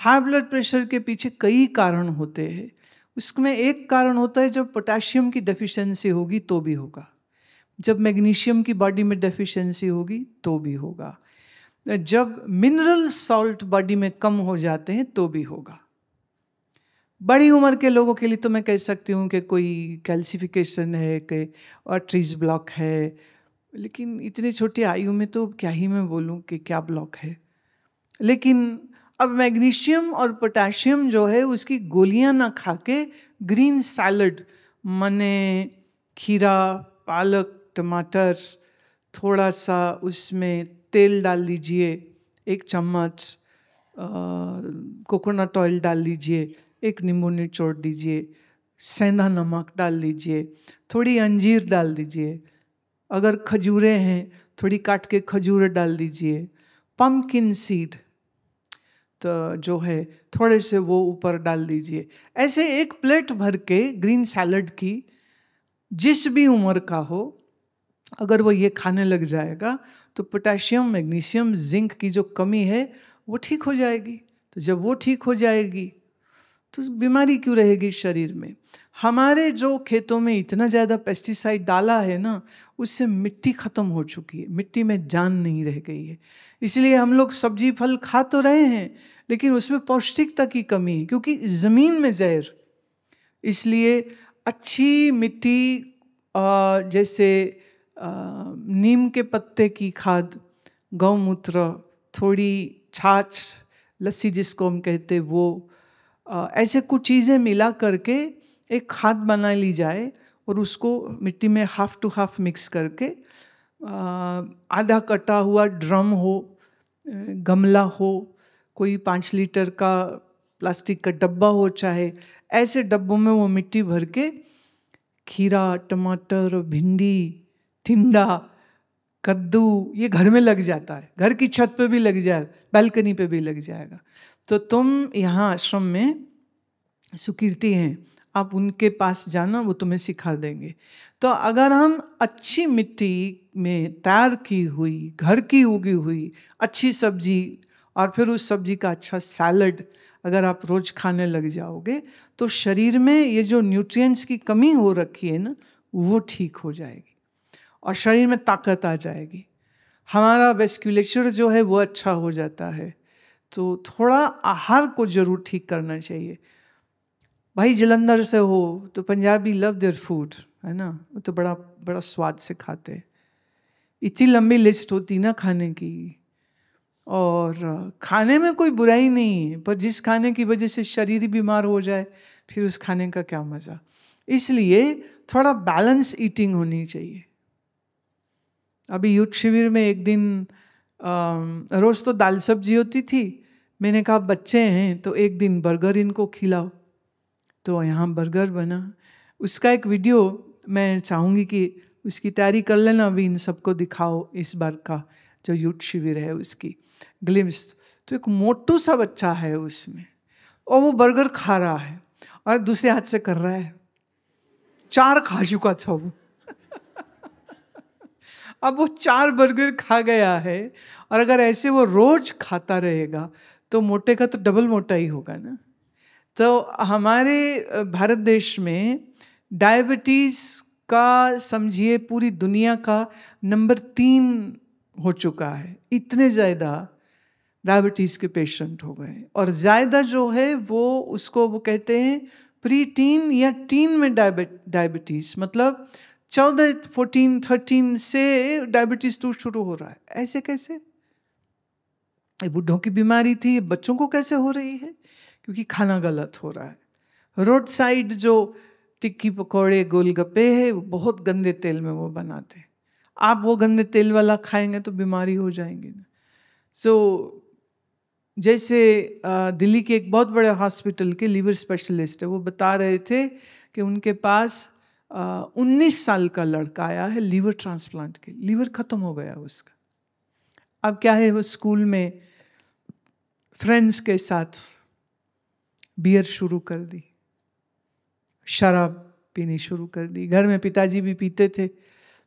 high blood pressure के पीछे कई कारण होते हैं उसमें एक कारण होता है जब पोटेशियम की डेफिशिएंसी होगी तो भी होगा जब मैग्नीशियम की बॉडी में डेफिशिएंसी होगी तो भी होगा जब मिनरल सॉल्ट बॉडी में कम हो जाते हैं तो भी होगा बड़ी उम्र के लोगों के लिए तो मैं कह सकती हूँ कि कोई कैल्सिफिकेशन है कि ट्रीज ब्लॉक है लेकिन इतने छोटे आयु में तो क्या ही मैं बोलूँ कि क्या ब्लॉक है लेकिन अब मैग्नीशियम और पोटाशियम जो है उसकी गोलियां ना खा के ग्रीन सैलड मने खीरा पालक टमाटर थोड़ा सा उसमें तेल डाल लीजिए एक चम्मच कोकोनट ऑयल डाल लीजिए एक नींबू निचोड़ दीजिए सेंधा नमक डाल लीजिए थोड़ी अंजीर डाल दीजिए अगर खजूरें हैं थोड़ी काट के खजूर डाल दीजिए पम्पकिन सीड जो है थोड़े से वो ऊपर डाल दीजिए ऐसे एक प्लेट भर के ग्रीन सैलड की जिस भी उम्र का हो अगर वो ये खाने लग जाएगा तो पोटेशियम मैग्नीशियम जिंक की जो कमी है वो ठीक हो जाएगी तो जब वो ठीक हो जाएगी तो बीमारी क्यों रहेगी शरीर में हमारे जो खेतों में इतना ज़्यादा पेस्टिसाइड डाला है ना उससे मिट्टी ख़त्म हो चुकी है मिट्टी में जान नहीं रह गई है इसलिए हम लोग सब्जी फल खा तो रहे हैं लेकिन उसमें पौष्टिकता की कमी है क्योंकि ज़मीन में जहर इसलिए अच्छी मिट्टी जैसे नीम के पत्ते की खाद गौमूत्र थोड़ी छाछ लस्सी जिसको हम कहते वो ऐसे कुछ चीज़ें मिला करके एक खाद बना ली जाए और उसको मिट्टी में हाफ टू हाफ मिक्स करके आधा कटा हुआ ड्रम हो गमला हो कोई पाँच लीटर का प्लास्टिक का डब्बा हो चाहे ऐसे डब्बों में वो मिट्टी भर के खीरा टमाटर भिंडी ठिंडा कद्दू ये घर में लग जाता है घर की छत पे भी लग जाए बालकनी पे भी लग जाएगा तो तुम यहाँ आश्रम में सुकीर्ति हैं आप उनके पास जाना वो तुम्हें सिखा देंगे तो अगर हम अच्छी मिट्टी में तैयार की हुई घर की उगी हुई अच्छी सब्जी और फिर उस सब्जी का अच्छा सैलड अगर आप रोज खाने लग जाओगे तो शरीर में ये जो न्यूट्रिएंट्स की कमी हो रखी है ना वो ठीक हो जाएगी और शरीर में ताकत आ जाएगी हमारा वेस्कुलेचर जो है वो अच्छा हो जाता है तो थोड़ा आहार को जरूर ठीक करना चाहिए भाई जलंधर से हो तो पंजाबी लव देयर फूड है ना वो तो बड़ा बड़ा स्वाद से खाते इतनी लंबी लिस्ट होती ना खाने की और खाने में कोई बुराई नहीं है पर जिस खाने की वजह से शरीर बीमार हो जाए फिर उस खाने का क्या मज़ा इसलिए थोड़ा बैलेंस ईटिंग होनी चाहिए अभी युद्ध शिविर में एक दिन रोज़ तो दाल सब्जी होती थी मैंने कहा बच्चे हैं तो एक दिन बर्गर इनको खिलाओ तो यहाँ बर्गर बना उसका एक वीडियो मैं चाहूँगी कि उसकी तैयारी कर लेना अभी इन सबको दिखाओ इस बार का जो यूथ शिविर है उसकी ग्लिम्स तो एक मोटू सा बच्चा है उसमें और वो बर्गर खा रहा है और दूसरे हाथ से कर रहा है चार खा चुका था वो अब वो चार बर्गर खा गया है और अगर ऐसे वो रोज खाता रहेगा तो मोटे का तो डबल मोटा ही होगा ना तो हमारे भारत देश में डायबिटीज़ का समझिए पूरी दुनिया का नंबर तीन हो चुका है इतने ज़्यादा डायबिटीज़ के पेशेंट हो गए और ज़्यादा जो है वो उसको वो कहते हैं प्री टीन या टीन में डायबिटीज़ मतलब चौदह फोर्टीन थर्टीन से डायबिटीज़ टू तो शुरू हो रहा है ऐसे कैसे ये बुढ़ों की बीमारी थी बच्चों को कैसे हो रही है क्योंकि खाना गलत हो रहा है रोड साइड जो टिक्की पकौड़े गोलगप्पे है वो बहुत गंदे तेल में वो बनाते हैं आप वो गंदे तेल वाला खाएंगे तो बीमारी हो जाएंगे ना सो so, जैसे दिल्ली के एक बहुत बड़े हॉस्पिटल के लीवर स्पेशलिस्ट है वो बता रहे थे कि उनके पास उन्नीस साल का लड़का आया है लीवर ट्रांसप्लांट के लीवर ख़त्म हो गया उसका अब क्या है वो स्कूल में फ्रेंड्स के साथ बियर शुरू कर दी शराब पीनी शुरू कर दी घर में पिताजी भी पीते थे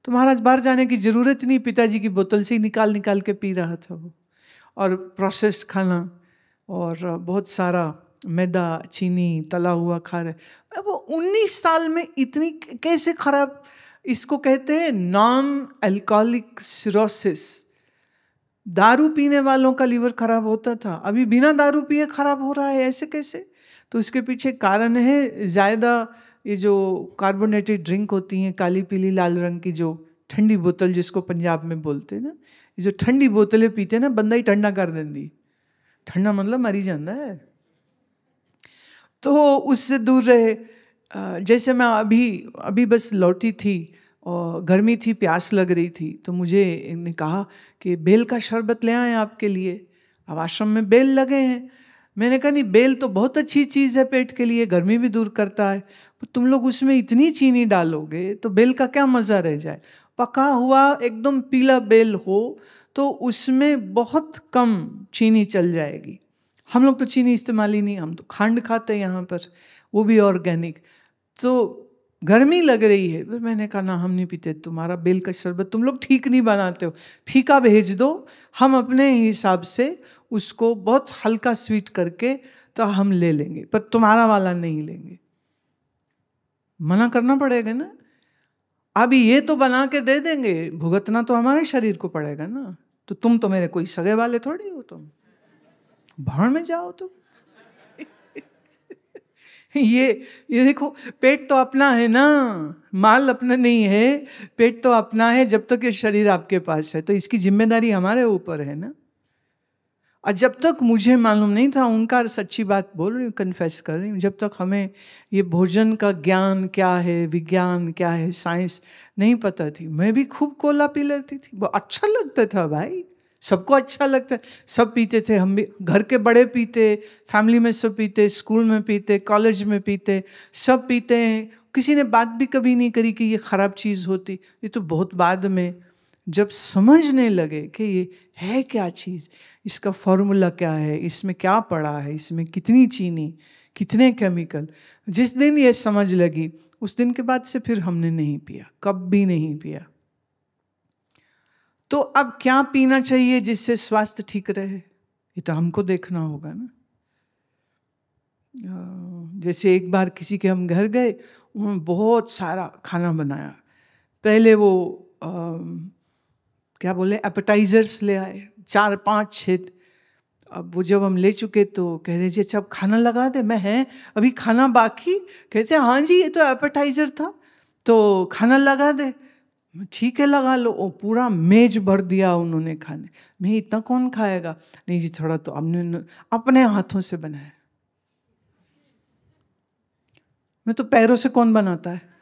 तो महाराज बाहर जाने की ज़रूरत नहीं पिताजी की बोतल से ही निकाल निकाल के पी रहा था वो और प्रोसेस खाना और बहुत सारा मैदा चीनी तला हुआ खा रहे वो उन्नीस साल में इतनी कैसे खराब इसको कहते हैं नॉन अल्कोहलिक सिरोसिस दारू पीने वालों का लीवर खराब होता था अभी बिना दारू पिए खराब हो रहा है ऐसे कैसे तो इसके पीछे कारण है ज़्यादा ये जो कार्बोनेटेड ड्रिंक होती हैं काली पीली लाल रंग की जो ठंडी बोतल जिसको पंजाब में बोलते हैं ना ये जो ठंडी बोतलें पीते हैं ना बंदा ही ठंडा कर देंगी ठंडा मतलब मरी जाता है तो उससे दूर रहे जैसे मैं अभी अभी बस लौटी थी और गर्मी थी प्यास लग रही थी तो मुझे ने कहा कि बेल का शरबत ले आए आपके लिए अब आश्रम में बेल लगे हैं मैंने कहा नहीं बेल तो बहुत अच्छी चीज़ है पेट के लिए गर्मी भी दूर करता है तुम लोग उसमें इतनी चीनी डालोगे तो बेल का क्या मज़ा रह जाए पका हुआ एकदम पीला बेल हो तो उसमें बहुत कम चीनी चल जाएगी हम लोग तो चीनी इस्तेमाल ही नहीं हम तो खंड खाते हैं यहाँ पर वो भी ऑर्गेनिक तो गर्मी लग रही है फिर तो मैंने कहा ना हम नहीं पीते तुम्हारा बेल का शरबत तुम लोग ठीक नहीं बनाते हो फीका भेज दो हम अपने हिसाब से उसको बहुत हल्का स्वीट करके तो हम ले लेंगे पर तुम्हारा वाला नहीं लेंगे मना करना पड़ेगा ना अभी ये तो बना के दे देंगे भुगतना तो हमारे शरीर को पड़ेगा ना तो तुम तो मेरे कोई सगे वाले थोड़ी हो तुम भाड़ में जाओ तुम ये ये देखो पेट तो अपना है ना माल अपना नहीं है पेट तो अपना है जब तक ये शरीर आपके पास है तो इसकी जिम्मेदारी हमारे ऊपर है ना और जब तक मुझे मालूम नहीं था उनका सच्ची बात बोल रही हूँ कन्फेस कर रही हूँ जब तक हमें ये भोजन का ज्ञान क्या है विज्ञान क्या है साइंस नहीं पता थी मैं भी खूब कोला पी लेती थी वो अच्छा लगता था भाई सबको अच्छा लगता सब पीते थे हम भी घर के बड़े पीते फैमिली में सब पीते स्कूल में पीते कॉलेज में पीते सब पीते हैं किसी ने बात भी कभी नहीं करी कि ये ख़राब चीज़ होती ये तो बहुत बाद में जब समझने लगे कि ये है क्या चीज़ इसका फॉर्मूला क्या है इसमें क्या पड़ा है इसमें कितनी चीनी कितने केमिकल जिस दिन ये समझ लगी उस दिन के बाद से फिर हमने नहीं पिया कब भी नहीं पिया तो अब क्या पीना चाहिए जिससे स्वास्थ्य ठीक रहे ये तो हमको देखना होगा ना जैसे एक बार किसी के हम घर गए उन्होंने बहुत सारा खाना बनाया पहले वो क्या बोले एपेटाइजर्स ले आए चार पाँच छः अब वो जब हम ले चुके तो कह रहे जी अच्छा अब खाना लगा दे मैं हैं अभी खाना बाकी कहते हैं हाँ जी ये तो एपेटाइजर था तो खाना लगा दे ठीक है लगा लो ओ पूरा मेज भर दिया उन्होंने खाने मैं इतना कौन खाएगा नहीं जी थोड़ा तो हमने अपने हाथों से बनाया मैं तो पैरों से कौन बनाता है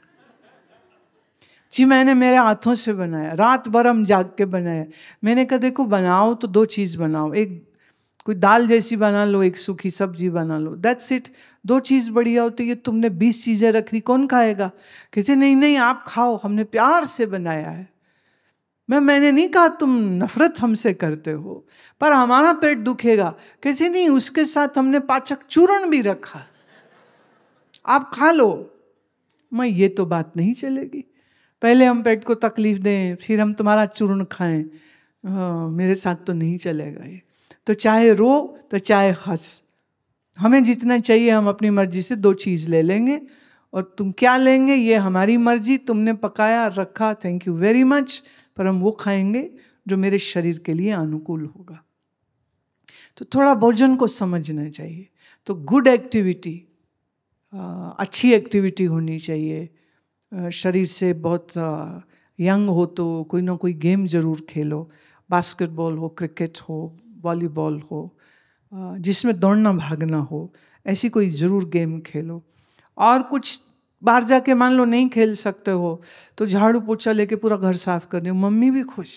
जी मैंने मेरे हाथों से बनाया रात भर हम जाग के बनाया मैंने कहा देखो बनाओ तो दो चीज़ बनाओ एक कोई दाल जैसी बना लो एक सूखी सब्जी बना लो दैट्स इट दो चीज़ बढ़िया होती है तुमने बीस चीज़ें रख ली कौन खाएगा कहते नहीं नहीं आप खाओ हमने प्यार से बनाया है मैं मैंने नहीं कहा तुम नफरत हमसे करते हो पर हमारा पेट दुखेगा कहते नहीं उसके साथ हमने पाचक चूर्ण भी रखा आप खा लो मैं ये तो बात नहीं चलेगी पहले हम पेट को तकलीफ दें फिर हम तुम्हारा चूर्ण खाएं आ, हाँ, मेरे साथ तो नहीं चलेगा ये तो चाहे रो तो चाहे हंस हमें जितना चाहिए हम अपनी मर्जी से दो चीज़ ले लेंगे और तुम क्या लेंगे ये हमारी मर्जी तुमने पकाया रखा थैंक यू वेरी मच पर हम वो खाएंगे जो मेरे शरीर के लिए अनुकूल होगा तो थोड़ा भोजन को समझना चाहिए तो गुड एक्टिविटी हाँ, अच्छी एक्टिविटी होनी चाहिए शरीर से बहुत यंग हो तो कोई ना कोई गेम ज़रूर खेलो बास्केटबॉल हो क्रिकेट हो वॉलीबॉल हो जिसमें दौड़ना भागना हो ऐसी कोई ज़रूर गेम खेलो और कुछ बाहर जाके मान लो नहीं खेल सकते हो तो झाड़ू पोछा लेके पूरा घर साफ कर दो मम्मी भी खुश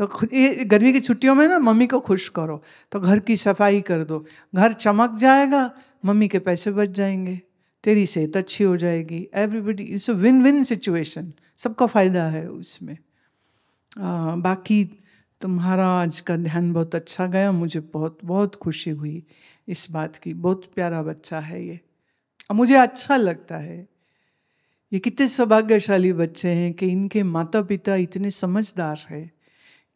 तो ये गर्मी की छुट्टियों में ना मम्मी को खुश करो तो घर की सफाई कर दो घर चमक जाएगा मम्मी के पैसे बच जाएंगे तेरी सेहत अच्छी हो जाएगी everybody it's a win win situation सबका फ़ायदा है उसमें आ, बाकी तुम्हारा आज का ध्यान बहुत अच्छा गया मुझे बहुत बहुत खुशी हुई इस बात की बहुत प्यारा बच्चा है ये और मुझे अच्छा लगता है ये कितने सौभाग्यशाली बच्चे हैं कि इनके माता पिता इतने समझदार हैं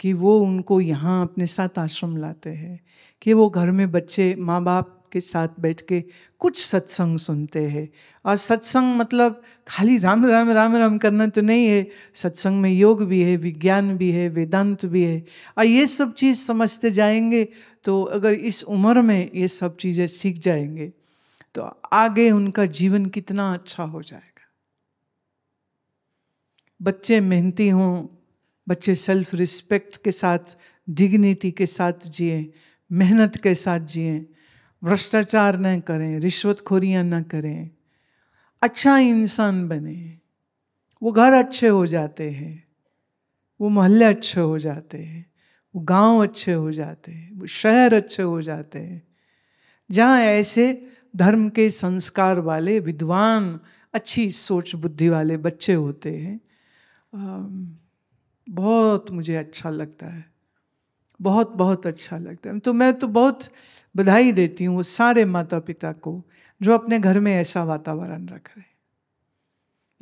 कि वो उनको यहाँ अपने साथ आश्रम लाते हैं कि वो घर में बच्चे माँ बाप आपके साथ बैठ के कुछ सत्संग सुनते हैं और सत्संग मतलब खाली राम राम राम राम करना तो नहीं है सत्संग में योग भी है विज्ञान भी है वेदांत भी है और ये सब चीज़ समझते जाएंगे तो अगर इस उम्र में ये सब चीज़ें सीख जाएंगे तो आगे उनका जीवन कितना अच्छा हो जाएगा बच्चे मेहनती हों बच्चे सेल्फ रिस्पेक्ट के साथ डिग्निटी के साथ जिए मेहनत के साथ जिए भ्रष्टाचार न करें रिश्वतखोरियाँ ना करें अच्छा इंसान बने वो घर अच्छे हो जाते हैं वो मोहल्ले अच्छे हो जाते हैं वो गांव अच्छे हो जाते हैं वो शहर अच्छे हो जाते हैं जहाँ ऐसे धर्म के संस्कार वाले विद्वान अच्छी सोच बुद्धि वाले बच्चे होते हैं बहुत मुझे अच्छा लगता है बहुत बहुत अच्छा लगता है तो मैं तो बहुत बधाई देती हूँ सारे माता पिता को जो अपने घर में ऐसा वातावरण रख रहे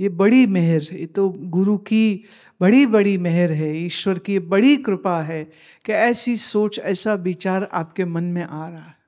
ये बड़ी मेहर ये तो गुरु की बड़ी बड़ी मेहर है ईश्वर की बड़ी कृपा है कि ऐसी सोच ऐसा विचार आपके मन में आ रहा है